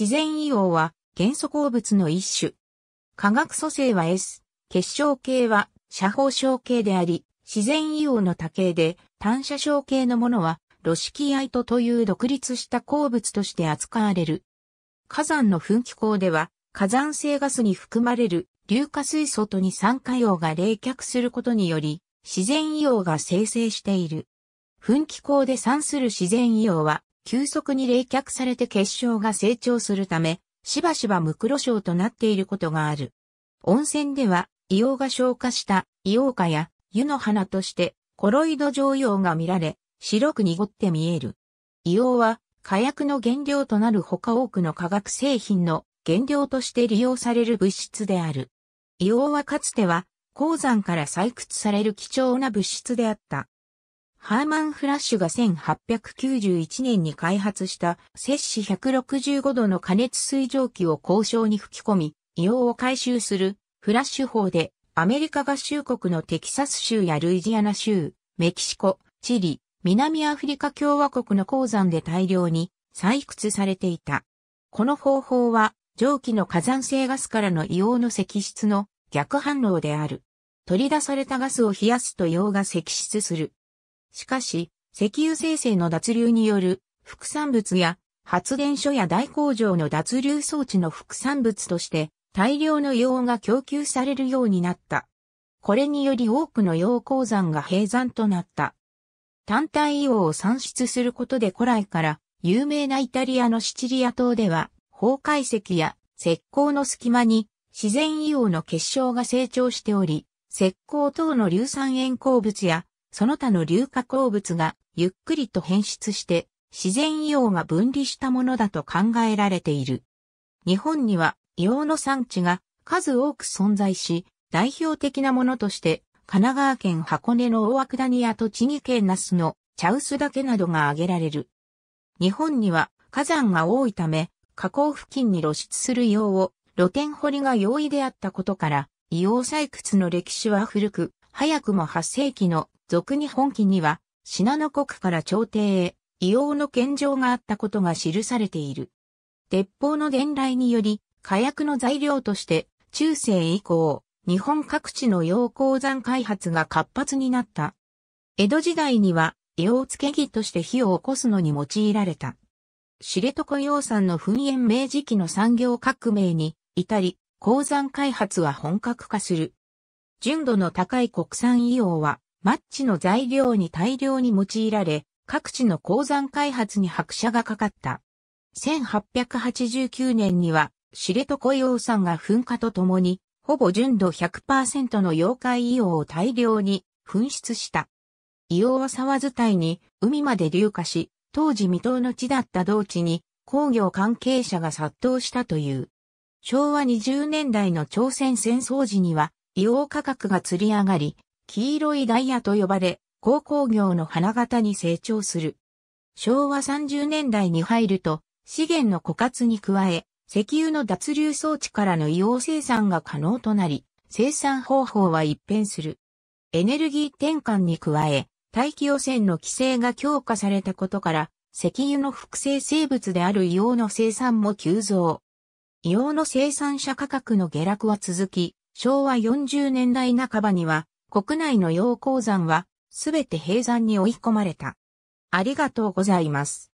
自然硫黄は元素鉱物の一種。化学組成は S、結晶系は斜方晶系であり、自然硫黄の多形で単射晶系のものは露シキアイトという独立した鉱物として扱われる。火山の噴気口では火山性ガスに含まれる硫化水素と二酸化硫黄が冷却することにより自然硫黄が生成している。噴気口で産する自然硫黄は急速に冷却されて結晶が成長するため、しばしば無黒症となっていることがある。温泉では、硫黄が消化した硫黄化や湯の花としてコロイド状用が見られ、白く濁って見える。硫黄は火薬の原料となる他多くの化学製品の原料として利用される物質である。硫黄はかつては鉱山から採掘される貴重な物質であった。ハーマン・フラッシュが1891年に開発した摂氏165度の加熱水蒸気を交渉に吹き込み、硫黄を回収するフラッシュ法でアメリカ合衆国のテキサス州やルイジアナ州、メキシコ、チリ、南アフリカ共和国の鉱山で大量に採掘されていた。この方法は蒸気の火山性ガスからの硫黄の析出の逆反応である。取り出されたガスを冷やすと硫黄が析出する。しかし、石油生成の脱流による副産物や発電所や大工場の脱流装置の副産物として大量の硫黄が供給されるようになった。これにより多くの硫黄鉱山が閉山となった。単体硫黄を産出することで古来から有名なイタリアのシチリア島では崩壊石や石膏の隙間に自然硫黄の結晶が成長しており、石膏等の硫酸塩鉱物やその他の硫化鉱物がゆっくりと変質して自然硫黄が分離したものだと考えられている。日本には硫黄の産地が数多く存在し、代表的なものとして神奈川県箱根の大涌谷や栃木県那須の茶臼岳などが挙げられる。日本には火山が多いため、河口付近に露出する硫黄を露天掘りが容易であったことから、硫黄採掘の歴史は古く、早くも8世紀の俗日本記には、信濃国から朝廷へ、異様の献上があったことが記されている。鉄砲の伝来により、火薬の材料として、中世以降、日本各地の洋鉱山開発が活発になった。江戸時代には、硫黄付け木として火を起こすのに用いられた。知床洋山の噴煙明治期の産業革命に至り、鉱山開発は本格化する。純度の高い国産硫黄は、マッチの材料に大量に用いられ、各地の鉱山開発に拍車がかかった。1889年には、知床硫黄山が噴火とともに、ほぼ純度100%の溶解硫黄を大量に噴出した。硫黄は沢伝いに海まで流下し、当時未踏の地だった同地に工業関係者が殺到したという。昭和20年代の朝鮮戦争時には硫黄価格が釣り上がり、黄色いダイヤと呼ばれ、鉱工業の花形に成長する。昭和30年代に入ると、資源の枯渇に加え、石油の脱流装置からの硫黄生産が可能となり、生産方法は一変する。エネルギー転換に加え、大気汚染の規制が強化されたことから、石油の複製生物である硫黄の生産も急増。硫黄の生産者価格の下落は続き、昭和40年代半ばには、国内の陽鉱山は、すべて閉山に追い込まれた。ありがとうございます。